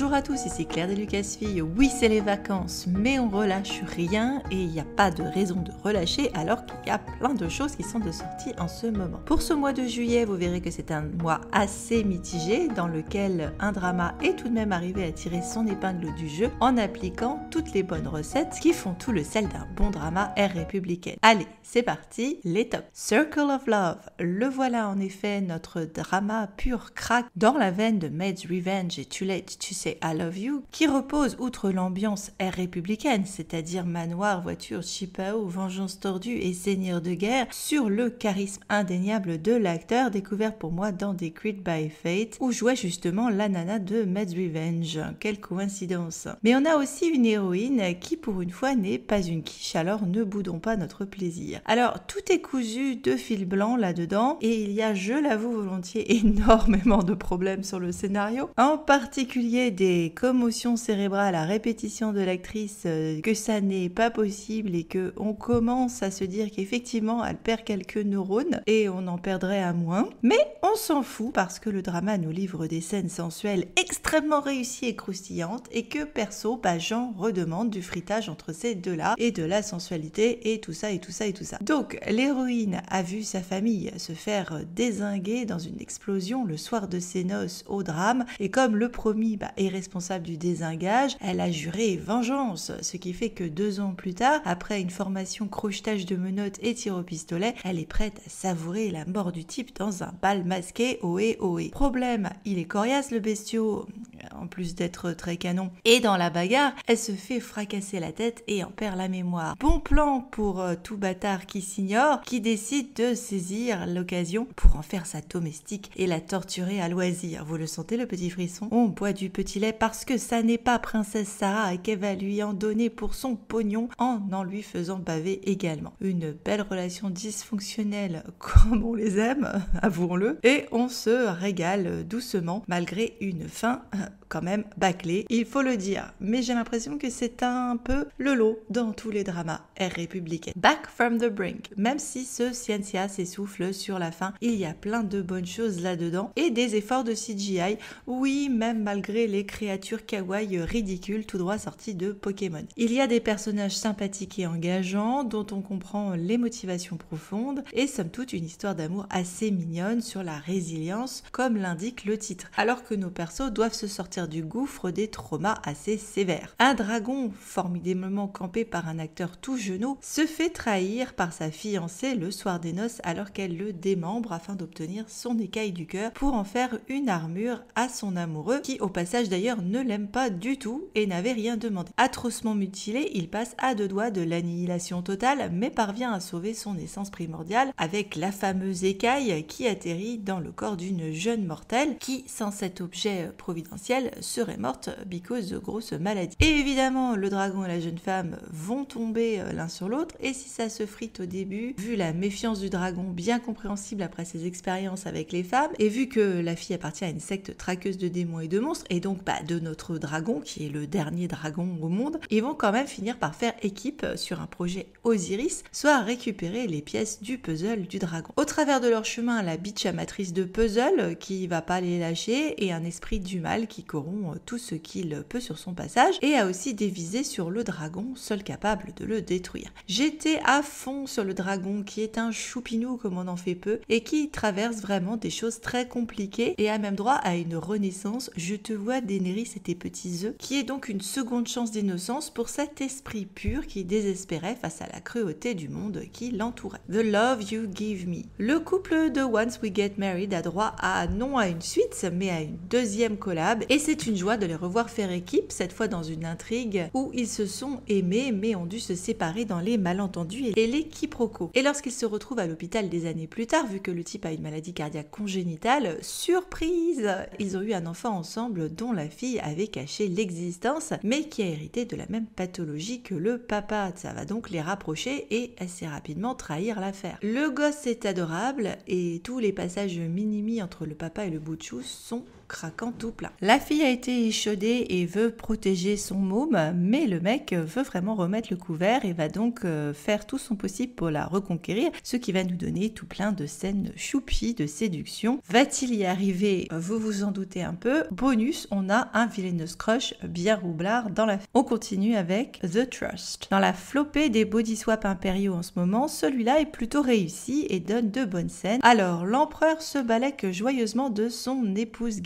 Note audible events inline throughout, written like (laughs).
Bonjour à tous, ici Claire Filles. Oui, c'est les vacances, mais on relâche rien et il n'y a pas de raison de relâcher alors qu'il y a plein de choses qui sont de sortie en ce moment. Pour ce mois de juillet, vous verrez que c'est un mois assez mitigé dans lequel un drama est tout de même arrivé à tirer son épingle du jeu en appliquant toutes les bonnes recettes qui font tout le sel d'un bon drama air républicain. Allez, c'est parti, les tops. Circle of Love, le voilà en effet notre drama pur crack dans la veine de Maid's Revenge et Too Late, tu sais I Love You, qui repose, outre l'ambiance air républicaine, c'est-à-dire manoir, voiture, chipao, vengeance tordue et seigneur de guerre, sur le charisme indéniable de l'acteur découvert pour moi dans Decreed by Fate, où jouait justement la nana de Mads Revenge. Quelle coïncidence Mais on a aussi une héroïne qui, pour une fois, n'est pas une quiche, alors ne boudons pas notre plaisir. Alors, tout est cousu de fil blanc là-dedans, et il y a, je l'avoue volontiers, (laughs) énormément de problèmes sur le scénario, en particulier des commotions cérébrales à répétition de l'actrice, euh, que ça n'est pas possible et que on commence à se dire qu'effectivement elle perd quelques neurones et on en perdrait à moins. Mais on s'en fout parce que le drama nous livre des scènes sensuelles extrêmement réussies et croustillantes et que perso, bah, Jean redemande du fritage entre ces deux-là et de la sensualité et tout ça et tout ça et tout ça. Donc l'héroïne a vu sa famille se faire désinguer dans une explosion le soir de ses noces au drame et comme le promis bah, responsable du désengage, elle a juré vengeance, ce qui fait que deux ans plus tard, après une formation crochetage de menottes et tir au pistolet, elle est prête à savourer la mort du type dans un bal masqué, ohé ohé. Problème, il est coriace le bestiau, en plus d'être très canon. Et dans la bagarre, elle se fait fracasser la tête et en perd la mémoire. Bon plan pour euh, tout bâtard qui s'ignore, qui décide de saisir l'occasion pour en faire sa domestique et la torturer à loisir. Vous le sentez le petit frisson On boit du petit est parce que ça n'est pas Princesse Sarah qu'elle va lui en donner pour son pognon en en lui faisant baver également. Une belle relation dysfonctionnelle (laughs) comme on les aime, (laughs) avouons-le, et on se régale doucement malgré une fin (laughs) quand même bâclée, il faut le dire. Mais j'ai l'impression que c'est un peu le lot dans tous les dramas r républicains. Back from the brink. Même si ce Ciencia s'essouffle sur la fin, il y a plein de bonnes choses là-dedans et des efforts de CGI. Oui, même malgré les Créature kawaii ridicule, tout droit sorties de Pokémon. Il y a des personnages sympathiques et engageants dont on comprend les motivations profondes et somme toute une histoire d'amour assez mignonne sur la résilience comme l'indique le titre, alors que nos persos doivent se sortir du gouffre des traumas assez sévères. Un dragon, formidablement campé par un acteur tout genou, se fait trahir par sa fiancée le soir des noces alors qu'elle le démembre afin d'obtenir son écaille du cœur pour en faire une armure à son amoureux qui au passage d'ailleurs ne l'aime pas du tout et n'avait rien demandé. Atrocement mutilé, il passe à deux doigts de l'annihilation totale, mais parvient à sauver son essence primordiale avec la fameuse écaille qui atterrit dans le corps d'une jeune mortelle qui, sans cet objet providentiel, serait morte because de grosses maladies. Et évidemment, le dragon et la jeune femme vont tomber euh, l'un sur l'autre, et si ça se frite au début, vu la méfiance du dragon bien compréhensible après ses expériences avec les femmes, et vu que la fille appartient à une secte traqueuse de démons et de monstres, et donc bah, de notre dragon, qui est le dernier dragon au monde, ils vont quand même finir par faire équipe euh, sur un projet Osiris, soit récupérer les pièces du puzzle du dragon. Au travers de leur chemin, la bitch amatrice de puzzle euh, qui va pas les lâcher et un esprit du mal qui corrompt euh, tout ce qu'il peut sur son passage et a aussi des visées sur le dragon, seul capable de le détruire. J'étais à fond sur le dragon qui est un choupinou comme on en fait peu et qui traverse vraiment des choses très compliquées et a même droit à une renaissance. Je te vois Daenerys et tes petits œufs, qui est donc une seconde chance d'innocence pour cet esprit pur qui désespérait face à la cruauté du monde qui l'entourait. The Love You Give Me. Le couple de Once We Get Married a droit à non à une suite, mais à une deuxième collab, et c'est une joie de les revoir faire équipe, cette fois dans une intrigue où ils se sont aimés mais ont dû se séparer dans les malentendus et les quiproquos. Et lorsqu'ils se retrouvent à l'hôpital des années plus tard, vu que le type a une maladie cardiaque congénitale, surprise Ils ont eu un enfant ensemble dont la fille avait caché l'existence, mais qui a hérité de la même pathologie que le papa. Ça va donc les rapprocher et assez rapidement trahir l'affaire. Le gosse est adorable et tous les passages minimi entre le papa et le bout de sont craquant tout plein. La fille a été échaudée et veut protéger son môme, mais le mec veut vraiment remettre le couvert et va donc euh, faire tout son possible pour la reconquérir, ce qui va nous donner tout plein de scènes choupies de séduction. Va-t-il y arriver euh, Vous vous en doutez un peu. Bonus, on a un villainous crush bien roublard dans la... On continue avec The Trust. Dans la flopée des body swap impériaux en ce moment, celui-là est plutôt réussi et donne de bonnes scènes. Alors, l'empereur se balèque joyeusement de son épouse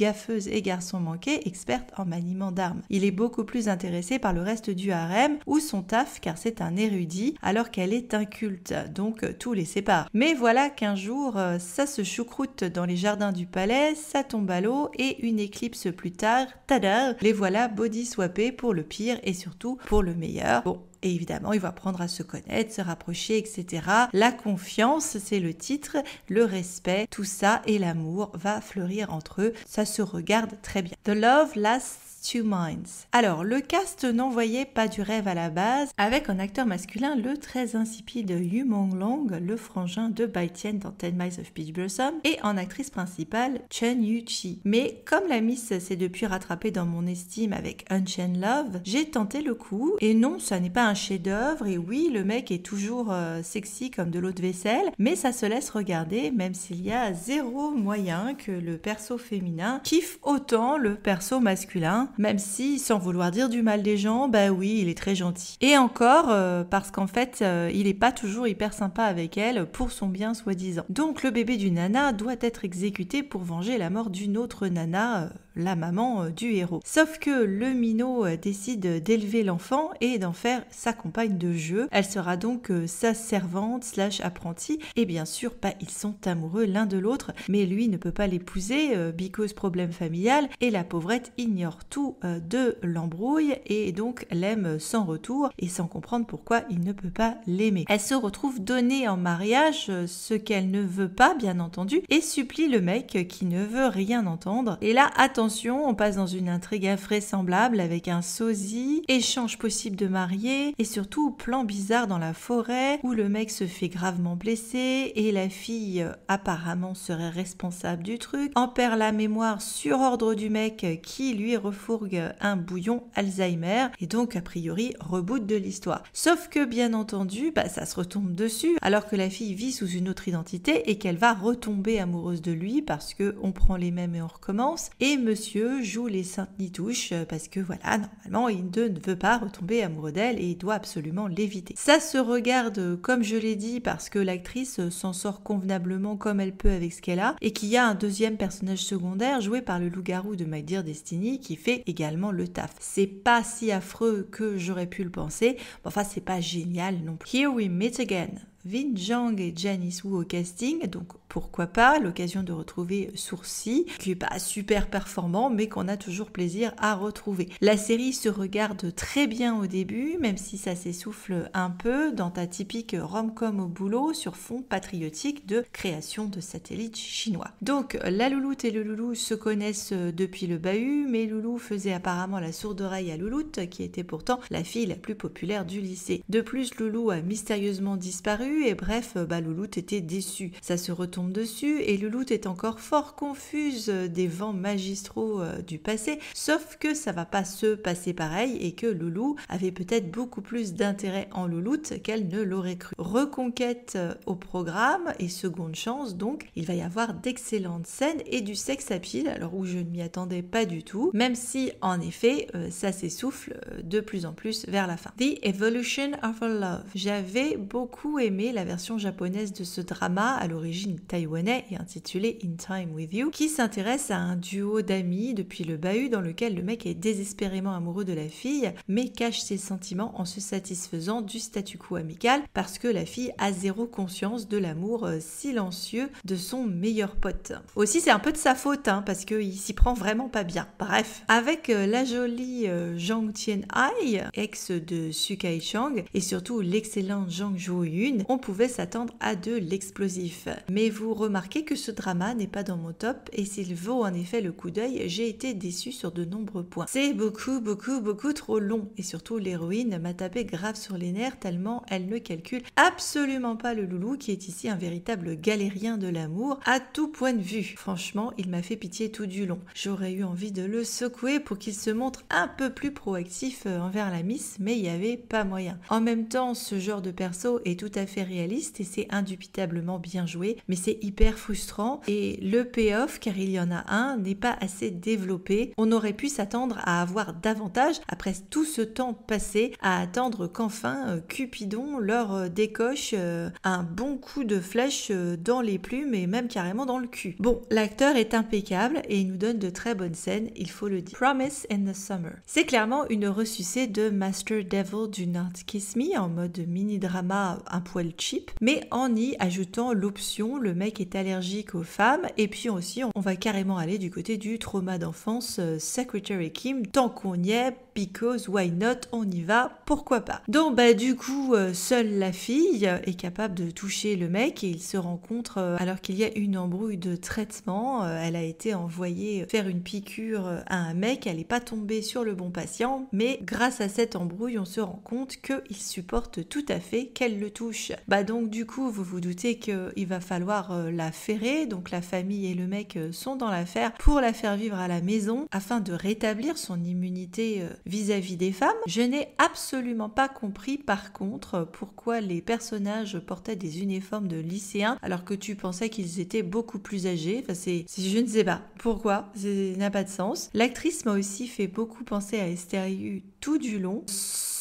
et garçon manqué, experte en maniement d'armes. Il est beaucoup plus intéressé par le reste du harem ou son taf car c'est un érudit alors qu'elle est inculte, donc euh, tout les sépare. Mais voilà qu'un jour, euh, ça se choucroute dans les jardins du palais, ça tombe à l'eau et une éclipse plus tard, tada, les voilà body swappés pour le pire et surtout pour le meilleur. Bon, et évidemment, il va apprendre à se connaître, se rapprocher, etc. La confiance, c'est le titre, le respect, tout ça et l'amour va fleurir entre eux. Ça se regarde très bien. The love lasts Minds. Alors, le cast n'envoyait pas du rêve à la base, avec un acteur masculin le très insipide Yu Mong Long, le frangin de Bai Tian dans Ten Miles of Peach Blossom, et en actrice principale Chen Yu-chi. Mais comme la Miss s'est depuis rattrapée dans mon estime avec Unchained Love, j'ai tenté le coup, et non, ça n'est pas un chef-d'œuvre, et oui, le mec est toujours euh, sexy comme de l'eau de vaisselle, mais ça se laisse regarder, même s'il y a zéro moyen que le perso féminin kiffe autant le perso masculin même si, sans vouloir dire du mal des gens, bah oui, il est très gentil. Et encore, euh, parce qu'en fait, euh, il n'est pas toujours hyper sympa avec elle pour son bien soi-disant. Donc le bébé du nana doit être exécuté pour venger la mort d'une autre nana euh, la maman euh, du héros. Sauf que le minot euh, décide d'élever l'enfant et d'en faire sa compagne de jeu. Elle sera donc euh, sa servante slash apprentie et bien sûr pas ils sont amoureux l'un de l'autre mais lui ne peut pas l'épouser problème familial et la pauvrette ignore tout de l'embrouille et donc l'aime sans retour et sans comprendre pourquoi il ne peut pas l'aimer. Elle se retrouve donnée en mariage ce qu'elle ne veut pas bien entendu et supplie le mec qui ne veut rien entendre et là attention on passe dans une intrigue invraisemblable avec un sosie, échange possible de mariés et surtout plan bizarre dans la forêt où le mec se fait gravement blesser et la fille apparemment serait responsable du truc, en perd la mémoire sur ordre du mec qui lui refourgue un bouillon Alzheimer et donc a priori reboot de l'histoire. Sauf que bien entendu, bah, ça se retombe dessus alors que la fille vit sous une autre identité et qu'elle va retomber amoureuse de lui parce que on prend les mêmes et on recommence et monsieur joue les saintes nitouches euh, parce que voilà, normalement, il ne veut pas retomber amoureux d'elle et il doit absolument l'éviter. Ça se regarde, euh, comme je l'ai dit, parce que l'actrice euh, s'en sort convenablement comme elle peut avec ce qu'elle a et qu'il y a un deuxième personnage secondaire joué par le loup-garou de My Dear Destiny qui fait également le taf. C'est pas si affreux que j'aurais pu le penser, enfin, c'est pas génial non plus. Here we meet again. Vin Jang et Janice Wu au casting, donc pourquoi pas l'occasion de retrouver Sourcil, qui n'est pas super performant, mais qu'on a toujours plaisir à retrouver. La série se regarde très bien au début, même si ça s'essouffle un peu dans ta typique rom-com au boulot sur fond patriotique de création de satellites chinois. Donc la louloute et le loulou se connaissent depuis le bahut, mais loulou faisait apparemment la sourde oreille à louloute, qui était pourtant la fille la plus populaire du lycée. De plus, loulou a mystérieusement disparu et bref, euh, bah, était déçue. Ça se retombe dessus et Louloute est encore fort confuse euh, des vents magistraux euh, du passé, sauf que ça va pas se passer pareil et que Loulou avait peut-être beaucoup plus d'intérêt en Louloute qu'elle ne l'aurait cru. Reconquête au programme et seconde chance donc, il va y avoir d'excellentes scènes et du sexe à pile, alors où je ne m'y attendais pas du tout, même si en effet ça s'essouffle de plus en plus vers la fin. The Evolution of Love. J'avais beaucoup aimé la version japonaise de ce drama, à l'origine taïwanais et intitulé In Time With You, qui s'intéresse à un duo d'amis depuis le bahut dans lequel le mec est désespérément amoureux de la fille, mais cache ses sentiments en se satisfaisant du statu quo amical parce que la fille a zéro conscience de l'amour euh, silencieux de son meilleur pote. Aussi, c'est un peu de sa faute hein, parce qu'il s'y prend vraiment pas bien. Bref, avec euh, la jolie euh, Zhang Tian-ai, ex de Kai Chang, et surtout l'excellent Zhang zhou pouvait s'attendre à de l'explosif. Mais vous remarquez que ce drama n'est pas dans mon top et s'il vaut en effet le coup d'œil, j'ai été déçu sur de nombreux points. C'est beaucoup, beaucoup, beaucoup trop long et surtout l'héroïne m'a tapé grave sur les nerfs tellement elle ne calcule absolument pas le loulou qui est ici un véritable galérien de l'amour à tout point de vue. Franchement, il m'a fait pitié tout du long. J'aurais eu envie de le secouer pour qu'il se montre un peu plus proactif euh, envers la miss, mais il n'y avait pas moyen. En même temps, ce genre de perso est tout à fait réaliste et c'est indubitablement bien joué, mais c'est hyper frustrant et le payoff, car il y en a un, n'est pas assez développé. On aurait pu s'attendre à avoir davantage après tout ce temps passé à attendre qu'enfin euh, Cupidon leur euh, décoche euh, un bon coup de flèche dans les plumes et même carrément dans le cul. Bon, l'acteur est impeccable et il nous donne de très bonnes scènes, il faut le dire. Promise in the Summer. C'est clairement une ressucée de Master Devil du Not Kiss Me en mode mini-drama un poil cheap, mais en y ajoutant l'option le mec est allergique aux femmes, et puis aussi on va carrément aller du côté du trauma d'enfance euh, Secretary Kim, tant qu'on y est, because why not, on y va, pourquoi pas. Donc bah du coup, euh, seule la fille est capable de toucher le mec et ils se rencontrent euh, alors qu'il y a une embrouille de traitement. Euh, elle a été envoyée faire une piqûre à un mec, elle n'est pas tombée sur le bon patient, mais grâce à cette embrouille, on se rend compte qu'il supporte tout à fait qu'elle le touche. Bah donc du coup, vous vous doutez qu'il va falloir la ferrer, donc la famille et le mec sont dans l'affaire pour la faire vivre à la maison afin de rétablir son immunité vis-à-vis des femmes. Je n'ai absolument pas compris par contre pourquoi les personnages portaient des uniformes de lycéens alors que tu pensais qu'ils étaient beaucoup plus âgés. Enfin, c'est, je ne sais pas pourquoi, ça n'a pas de sens. L'actrice m'a aussi fait beaucoup penser à Esther tout du long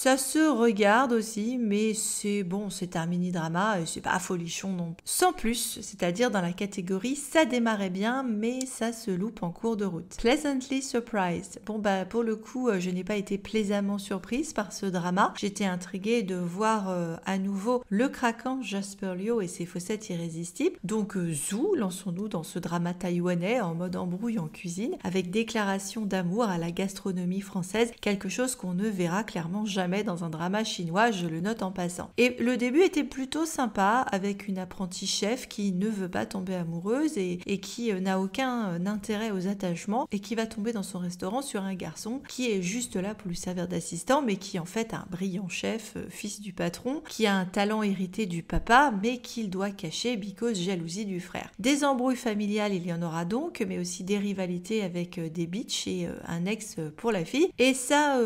ça se regarde aussi, mais c'est bon, c'est un mini-drama et c'est pas folichon non plus. Sans plus, c'est-à-dire dans la catégorie ça démarrait bien, mais ça se loupe en cours de route. Pleasantly surprised. Bon bah pour le coup, euh, je n'ai pas été plaisamment surprise par ce drama. J'étais intriguée de voir euh, à nouveau le craquant Jasper Liu et ses fossettes irrésistibles. Donc euh, zou, lançons-nous dans ce drama taïwanais en mode embrouille en cuisine, avec déclaration d'amour à la gastronomie française, quelque chose qu'on ne verra clairement jamais dans un drama chinois, je le note en passant. Et le début était plutôt sympa avec une apprentie chef qui ne veut pas tomber amoureuse et, qui euh, n'a aucun euh, intérêt aux attachements et qui va tomber dans son restaurant sur un garçon qui est juste là pour lui servir d'assistant mais qui en fait un brillant chef, euh, fils du patron, qui a un talent hérité du papa mais qu'il doit cacher because jalousie du frère. Des embrouilles familiales il y en aura donc mais aussi des rivalités avec des bitches et un ex pour la fille et ça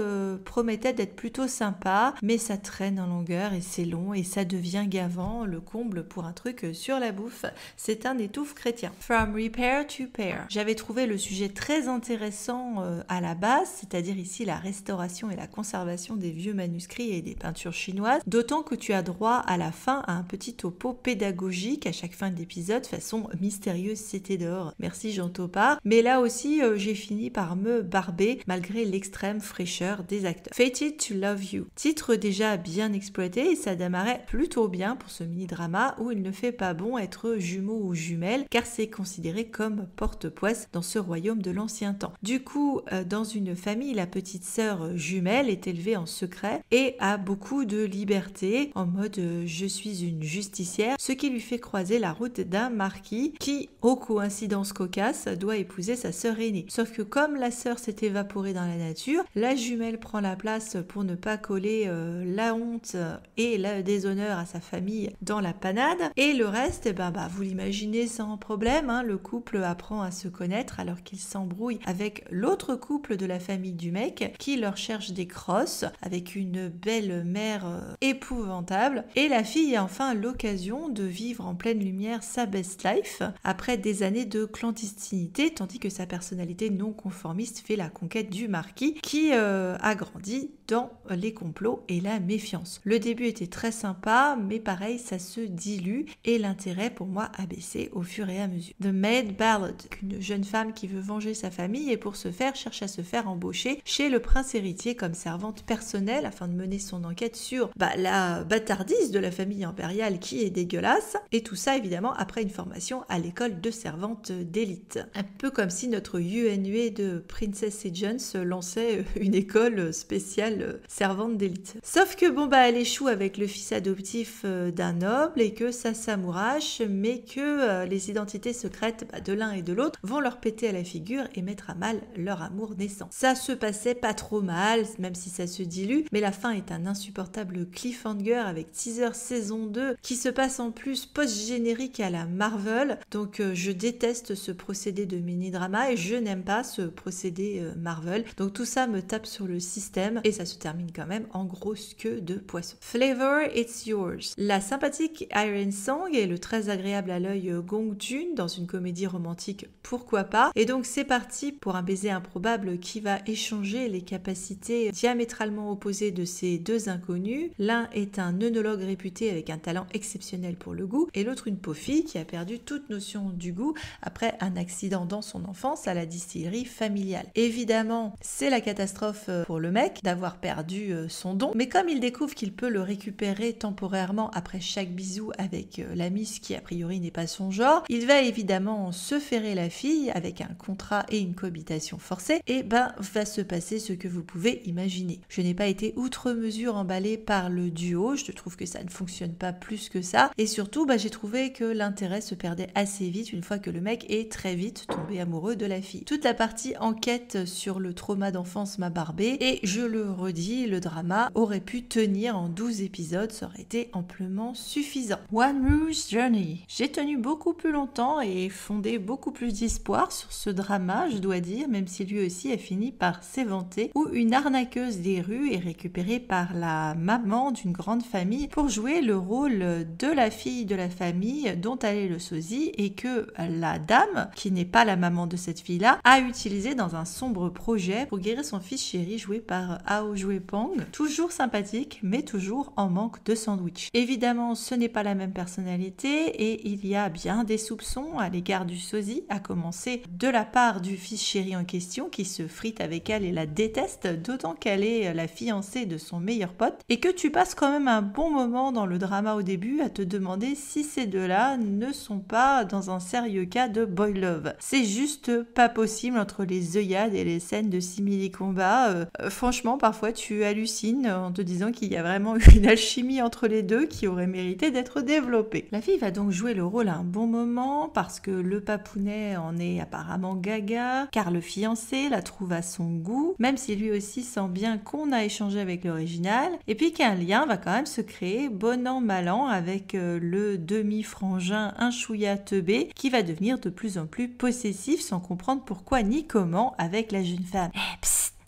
promettait d'être plutôt sympa, mais ça traîne en longueur et c'est long et ça devient gavant, le comble pour un truc sur la bouffe. C'est un étouffe chrétien. From repair to pair. J'avais trouvé le sujet très intéressant euh, à la base, c'est-à-dire ici la restauration et la conservation des vieux manuscrits et des peintures chinoises, d'autant que tu as droit à la fin à un petit topo pédagogique à chaque fin d'épisode, façon mystérieuse c'était d'or. Merci Jean Topard. Mais là aussi, euh, j'ai fini par me barber malgré l'extrême fraîcheur des acteurs. Fated to Love Titre déjà bien exploité et ça démarrait plutôt bien pour ce mini-drama où il ne fait pas bon être jumeau ou jumelle car c'est considéré comme porte-poisse dans ce royaume de l'ancien temps. Du coup, euh, dans une famille, la petite sœur jumelle est élevée en secret et a beaucoup de liberté en mode euh, je suis une justicière, ce qui lui fait croiser la route d'un marquis qui, aux coïncidences cocasses, doit épouser sa sœur aînée. Sauf que comme la sœur s'est évaporée dans la nature, la jumelle prend la place pour ne pas coller euh, la honte et le déshonneur à sa famille dans la panade. Et le reste, eh ben, bah, vous l'imaginez sans problème, hein. le couple apprend à se connaître alors qu'il s'embrouille avec l'autre couple de la famille du mec qui leur cherche des crosses avec une belle mère euh, épouvantable. Et la fille a enfin l'occasion de vivre en pleine lumière sa best life après des années de clandestinité, tandis que sa personnalité non conformiste fait la conquête du marquis qui euh, a grandi dans les complots et la méfiance. Le début était très sympa, mais pareil, ça se dilue et l'intérêt pour moi a baissé au fur et à mesure. The Maid Ballad, une jeune femme qui veut venger sa famille et pour ce faire cherche à se faire embaucher chez le prince héritier comme servante personnelle afin de mener son enquête sur bah, la bâtardise de la famille impériale qui est dégueulasse et tout ça évidemment après une formation à l'école de servantes d'élite. Un peu comme si notre UNUE de Princess se lançait une école spéciale euh, servante d'élite. Sauf que bon bah elle échoue avec le fils adoptif euh, d'un noble et que ça s'amourache, mais que euh, les identités secrètes bah, de l'un et de l'autre vont leur péter à la figure et mettre à mal leur amour naissant. Ça se passait pas trop mal, même si ça se dilue, mais la fin est un insupportable cliffhanger avec teaser saison 2 qui se passe en plus post-générique à la Marvel. Donc je déteste ce procédé de mini-drama et je n'aime pas ce procédé Marvel. Donc tout ça me tape sur le système et ça se termine quand même en grosse queue de poisson. Flavor, it's yours. La sympathique Iron Song et le très agréable à l'œil euh, Gong Jun dans une comédie romantique, pourquoi pas. Et donc c'est parti pour un baiser improbable qui va échanger les capacités diamétralement opposées de ces deux inconnus. L'un est un œnologue réputé avec un talent exceptionnel pour le goût et l'autre une pauvre fille qui a perdu toute notion du goût après un accident dans son enfance à la distillerie familiale. Évidemment, c'est la catastrophe euh, pour le mec d'avoir perdu euh, son don. Mais comme il découvre qu'il peut le récupérer temporairement après chaque bisou avec euh, la miss qui a priori n'est pas son genre, il va évidemment se ferrer la fille avec un contrat et une cohabitation forcée, et ben va se passer ce que vous pouvez imaginer. Je n'ai pas été outre mesure emballée par le duo, je trouve que ça ne fonctionne pas plus que ça, et surtout ben, j'ai trouvé que l'intérêt se perdait assez vite une fois que le mec est très vite tombé amoureux de la fille. Toute la partie enquête sur le trauma d'enfance m'a barbée et je le le drama aurait pu tenir en 12 épisodes, ça aurait été amplement suffisant. One Rouge Journey. J'ai tenu beaucoup plus longtemps et fondé beaucoup plus d'espoir sur ce drama, je dois dire, même si lui aussi a fini par s'éventer, où une arnaqueuse des rues est récupérée par la maman d'une grande famille pour jouer le rôle de la fille de la famille dont elle est le sosie et que la dame, qui n'est pas la maman de cette fille-là, a utilisé dans un sombre projet pour guérir son fils chéri joué par Ao jouer Pang, toujours sympathique, mais toujours en manque de sandwich. Évidemment, ce n'est pas la même personnalité et il y a bien des soupçons à l'égard du sosie, à commencer de la part du fils chéri en question qui se frite avec elle et la déteste, d'autant qu'elle est la fiancée de son meilleur pote, et que tu passes quand même un bon moment dans le drama au début à te demander si ces deux-là ne sont pas dans un sérieux cas de boy love. C'est juste pas possible entre les œillades et les scènes de simili-combat. Euh, franchement, parfois tu hallucines en te disant qu'il y a vraiment une alchimie entre les deux qui aurait mérité d'être développée. La fille va donc jouer le rôle à un bon moment parce que le papounet en est apparemment gaga, car le fiancé la trouve à son goût, même si lui aussi sent bien qu'on a échangé avec l'original, et puis qu'un lien va quand même se créer, bon an, mal an, avec euh, le demi-frangin un chouïa teubé qui va devenir de plus en plus possessif sans comprendre pourquoi ni comment avec la jeune femme. Eh,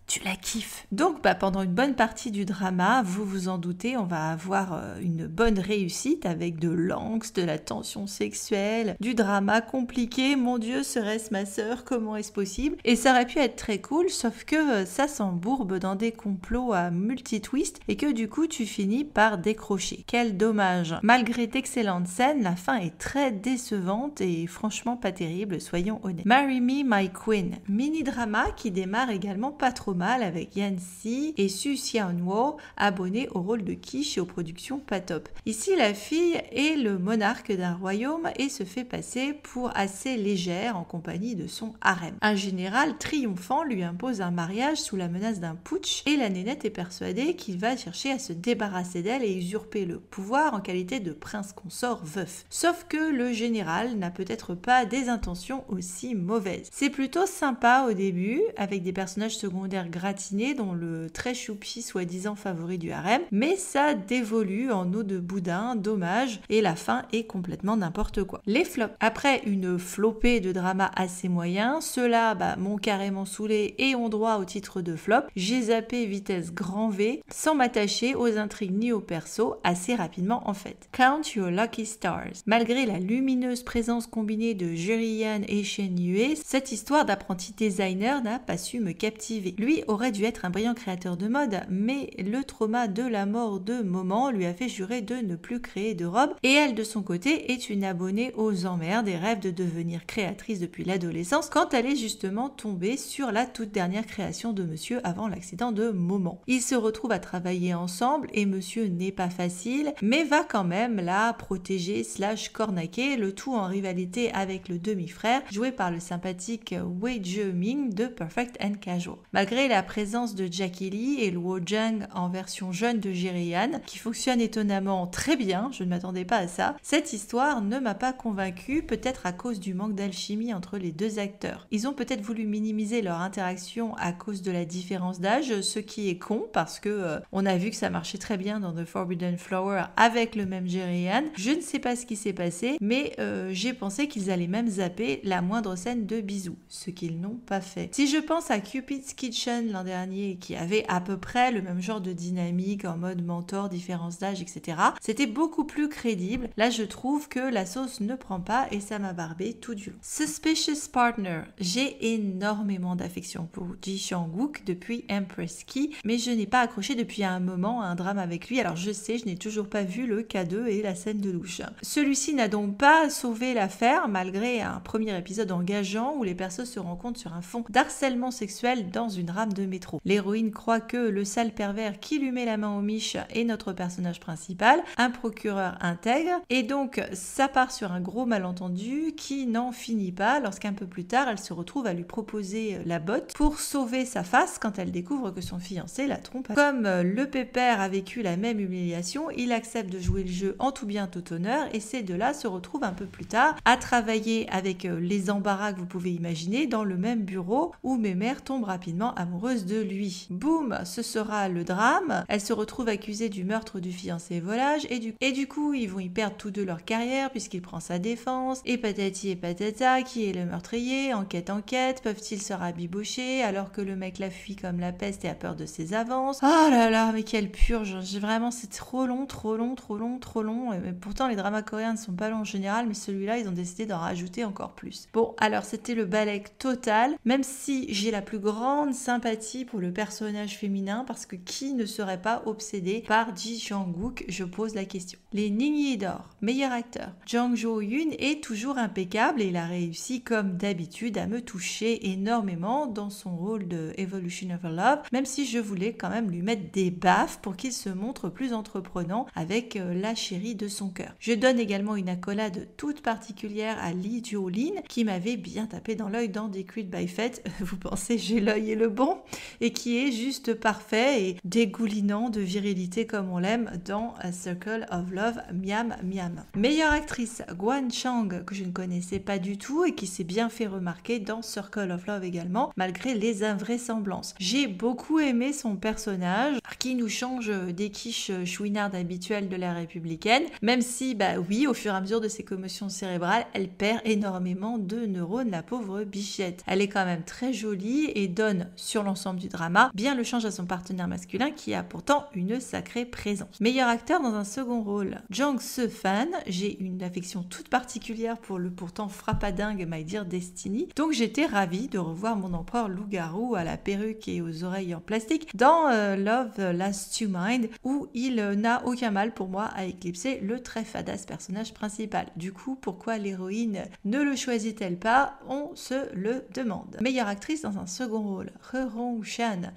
tu la kiffes. Donc bah, pendant une bonne partie du drama, vous vous en doutez, on va avoir euh, une bonne réussite avec de l'angst, de la tension sexuelle, du drama compliqué, mon dieu, serait-ce ma sœur, comment est-ce possible Et ça aurait pu être très cool, sauf que euh, ça s'embourbe dans des complots à multi twist et que du coup tu finis par décrocher. Quel dommage. Malgré d'excellentes scènes, la fin est très décevante et franchement pas terrible, soyons honnêtes. Marry Me My Queen, mini drama qui démarre également pas trop Mal avec Yan Si et Su Xiaonuo, abonnés au rôle de quiche et aux productions Patop. Ici, la fille est le monarque d'un royaume et se fait passer pour assez légère en compagnie de son harem. Un général triomphant lui impose un mariage sous la menace d'un putsch et la nénette est persuadée qu'il va chercher à se débarrasser d'elle et usurper le pouvoir en qualité de prince consort veuf. Sauf que le général n'a peut-être pas des intentions aussi mauvaises. C'est plutôt sympa au début, avec des personnages secondaires Gratiné, dont le très choupi soi-disant favori du harem, mais ça dévolue en eau de boudin, dommage, et la fin est complètement n'importe quoi. Les flops. Après une flopée de drama assez moyen, ceux-là bah, m'ont carrément saoulé et ont droit au titre de flop. J'ai zappé vitesse grand V sans m'attacher aux intrigues ni aux persos assez rapidement en fait. Count Your Lucky Stars. Malgré la lumineuse présence combinée de Jurian et Shen Yue, cette histoire d'apprenti designer n'a pas su me captiver. Lui aurait dû être un brillant créateur de mode, mais le trauma de la mort de Moment lui a fait jurer de ne plus créer de robes, et elle de son côté est une abonnée aux emmerdes et rêve de devenir créatrice depuis l'adolescence quand elle est justement tombée sur la toute dernière création de monsieur avant l'accident de Moment. Ils se retrouvent à travailler ensemble et monsieur n'est pas facile, mais va quand même la protéger slash cornaquer, le tout en rivalité avec le demi-frère joué par le sympathique Wei Ming de Perfect and Casual. Malgré la présence de Jackie Lee et Luo Zhang en version jeune de Jiriyan, qui fonctionne étonnamment très bien, je ne m'attendais pas à ça, cette histoire ne m'a pas convaincue, peut-être à cause du manque d'alchimie entre les deux acteurs. Ils ont peut-être voulu minimiser leur interaction à cause de la différence d'âge, ce qui est con parce que euh, on a vu que ça marchait très bien dans The Forbidden Flower avec le même Jiriyan. Je ne sais pas ce qui s'est passé, mais euh, j'ai pensé qu'ils allaient même zapper la moindre scène de bisous, ce qu'ils n'ont pas fait. Si je pense à Cupid's Kitchen l'an dernier qui avait à peu près le même genre de dynamique en mode mentor, différence d'âge, etc. C'était beaucoup plus crédible. Là, je trouve que la sauce ne prend pas et ça m'a barbé tout du long. Suspicious Partner. J'ai énormément d'affection pour Ji Chang-wook depuis Empress Key mais je n'ai pas accroché depuis un moment à un drame avec lui. Alors je sais, je n'ai toujours pas vu le K2 et la scène de louche Celui-ci n'a donc pas sauvé l'affaire malgré un premier épisode engageant où les persos se rencontrent sur un fond d'harcèlement sexuel dans une rame de métro. L'héroïne croit que le sale pervers qui lui met la main au miches est notre personnage principal, un procureur intègre, et donc ça part sur un gros malentendu qui n'en finit pas lorsqu'un peu plus tard elle se retrouve à lui proposer euh, la botte pour sauver sa face quand elle découvre que son fiancé la trompe. Comme euh, le pépère a vécu la même humiliation, il accepte de jouer le jeu en tout bien tout honneur et ces deux-là se retrouvent un peu plus tard à travailler avec euh, les embarras que vous pouvez imaginer dans le même bureau où mes mères tombent rapidement amoureuses de lui. Boum, ce sera le drame. Elle se retrouve accusée du meurtre du fiancé volage et du, et du coup, ils vont y perdre tous deux leur carrière puisqu'il prend sa défense. Et patati et patata, qui est le meurtrier Enquête, enquête, peuvent-ils se rabibocher alors que le mec la fuit comme la peste et a peur de ses avances Oh là là, mais quelle purge vraiment, c'est trop long, trop long, trop long, trop long. Et pourtant, les dramas coréens ne sont pas longs en général, mais celui-là, ils ont décidé d'en rajouter encore plus. Bon, alors c'était le balèque total, même si j'ai la plus grande sympathie sympathie pour le personnage féminin parce que qui ne serait pas obsédé par Ji Jang-wook Je pose la question. Les Ning d'or, meilleur acteur. Jang jo Yun est toujours impeccable et il a réussi comme d'habitude à me toucher énormément dans son rôle de Evolution of Love, même si je voulais quand même lui mettre des baffes pour qu'il se montre plus entreprenant avec euh, la chérie de son cœur. Je donne également une accolade toute particulière à Lee Joo-lin qui m'avait bien tapé dans l'œil dans Decreed by Fate. (laughs) Vous pensez j'ai l'œil et le bon bom? Então, et qui est juste parfait et dégoulinant de virilité comme on l'aime dans Circle of Love, miam miam. Meilleure actrice, Guan Chang, que je ne connaissais pas du tout et qui s'est bien fait remarquer dans Circle of Love également, malgré les invraisemblances. J'ai beaucoup aimé son personnage, qui nous change des quiches chouinardes habituelles de la républicaine, même si, bah oui, au fur et à mesure de ses commotions cérébrales, elle perd énormément de neurones, la pauvre bichette. Elle est quand même très jolie et donne, sur l'ensemble du drama, bien le change à son partenaire masculin qui a pourtant une sacrée présence. Meilleur acteur dans un second rôle, Jang Se-fan, j'ai une affection toute particulière pour le pourtant frappadingue My Dear Destiny, donc j'étais ravie de revoir mon empereur loup-garou à la perruque et aux oreilles en plastique dans euh, Love Last Two Mind, où il euh, n'a aucun mal pour moi à éclipser le très fadasse personnage principal. Du coup, pourquoi l'héroïne ne le choisit-elle pas On se le demande. Meilleure actrice dans un second rôle, Rerong Rong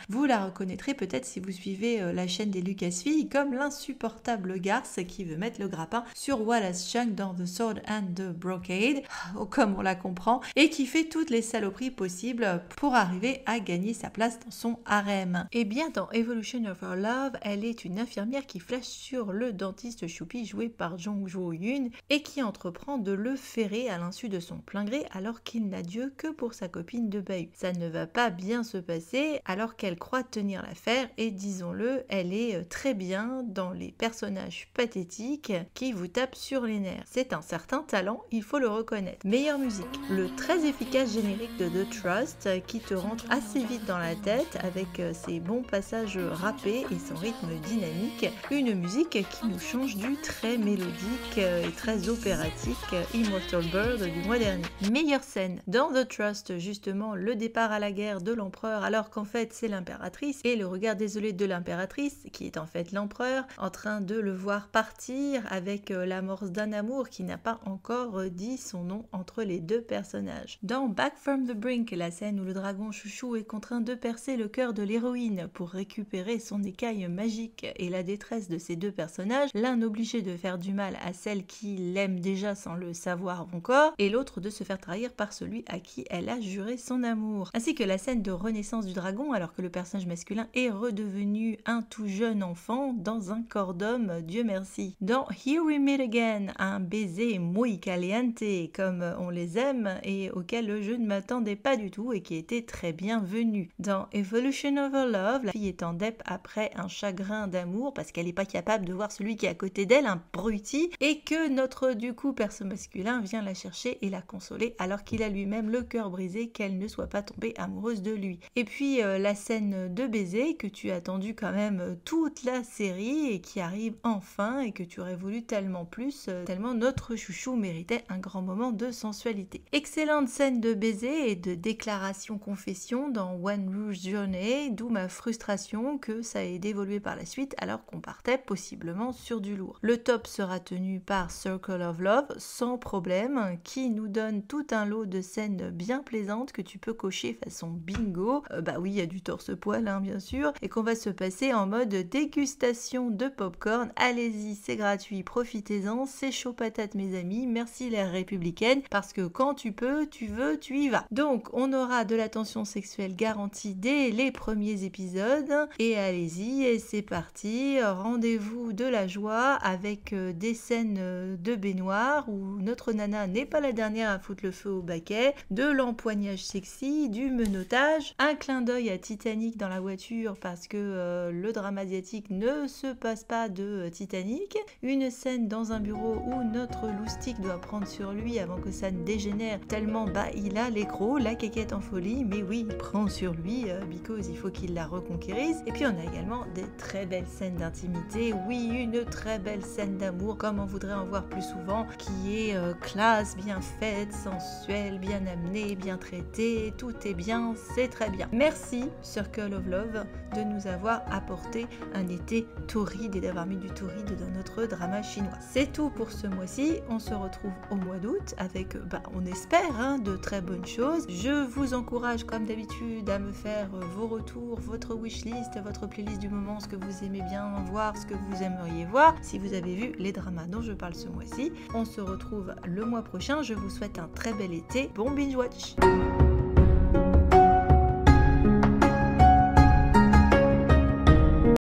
vous la reconnaîtrez peut-être si vous suivez euh, la chaîne des Lucasfilles comme l'insupportable garce qui veut mettre le grappin sur Wallace Chung dans The Sword and the Brocade, oh, comme on la comprend, et qui fait toutes les saloperies possibles pour arriver à gagner sa place dans son harem. Et bien dans Evolution of Our Love, elle est une infirmière qui flash sur le dentiste Choupi joué par Jong Jo Yun et qui entreprend de le ferrer à l'insu de son plein gré alors qu'il n'a Dieu que pour sa copine de Bayu. Ça ne va pas bien se passer alors qu'elle croit tenir l'affaire et disons-le, elle est euh, très bien dans les personnages pathétiques qui vous tapent sur les nerfs. C'est un certain talent, il faut le reconnaître. Meilleure musique, le très efficace générique de The Trust euh, qui te rentre assez vite dans la tête avec euh, ses bons passages râpés et son rythme dynamique, une musique qui nous change du très mélodique et très opératique Immortal Bird du mois dernier. Meilleure scène, dans The Trust justement le départ à la guerre de l'empereur alors qu'en fait c'est l'impératrice et le regard désolé de l'impératrice qui est en fait l'empereur en train de le voir partir avec euh, l'amorce d'un amour qui n'a pas encore euh, dit son nom entre les deux personnages. Dans Back from the Brink, la scène où le dragon chouchou est contraint de percer le cœur de l'héroïne pour récupérer son écaille magique et la détresse de ces deux personnages, l'un obligé de faire du mal à celle qui l'aime déjà sans le savoir encore et l'autre de se faire trahir par celui à qui elle a juré son amour. Ainsi que la scène de renaissance du dragon alors que le personnage masculin est redevenu un tout jeune enfant dans un corps d'homme, Dieu merci. Dans Here We Meet Again, un baiser muy caliente, comme on les aime, et auquel le jeu ne m'attendait pas du tout et qui était très bienvenu. Dans Evolution of Love, la fille est en dep après un chagrin d'amour parce qu'elle n'est pas capable de voir celui qui est à côté d'elle, un bruti, et que notre du coup perso masculin vient la chercher et la consoler alors qu'il a lui-même le cœur brisé qu'elle ne soit pas tombée amoureuse de lui. Et puis euh, euh, la scène de baiser que tu as attendu quand même euh, toute la série et qui arrive enfin et que tu aurais voulu tellement plus, euh, tellement notre chouchou méritait un grand moment de sensualité. Excellente scène de baiser et de déclaration-confession dans One Rouge Journey, d'où ma frustration que ça ait dévolué par la suite alors qu'on partait possiblement sur du lourd. Le top sera tenu par Circle of Love sans problème qui nous donne tout un lot de scènes bien plaisantes que tu peux cocher façon bingo. bah oui, y a du torse-poil hein, bien sûr, et qu'on va se passer en mode dégustation de popcorn. Allez-y, c'est gratuit, profitez-en, c'est chaud patate mes amis, merci l'air républicaine, parce que quand tu peux, tu veux, tu y vas. Donc on aura de l'attention sexuelle garantie dès les premiers épisodes, et allez-y, et c'est parti, rendez-vous de la joie avec euh, des scènes euh, de baignoire où notre nana n'est pas la dernière à foutre le feu au baquet, de l'empoignage sexy, du menotage, un clin d'œil Titanic dans la voiture parce que euh, le drame asiatique ne se passe pas de euh, Titanic, une scène dans un bureau où notre loustique doit prendre sur lui avant que ça ne dégénère tellement bah il a l'écro, la quéquette en folie, mais oui, il prend sur lui parce euh, because il faut qu'il la reconquérisse. Et puis on a également des très belles scènes d'intimité, oui, une très belle scène d'amour comme on voudrait en voir plus souvent, qui est classe, bien faite, sensuelle, bien amenée, bien traitée, tout est bien, c'est très bien. Merci Circle of Love de nous avoir apporté un été torride et d'avoir mis du torride dans notre drama chinois. C'est tout pour ce mois-ci. On se retrouve au mois d'août avec, bah, on espère, hein, de très bonnes choses. Je vous encourage comme d'habitude à me faire vos retours, votre wishlist, votre playlist du moment, ce que vous aimez bien voir, ce que vous aimeriez voir, si vous avez vu les dramas dont je parle ce mois-ci. On se retrouve le mois prochain. Je vous souhaite un très bel été. Bon binge watch!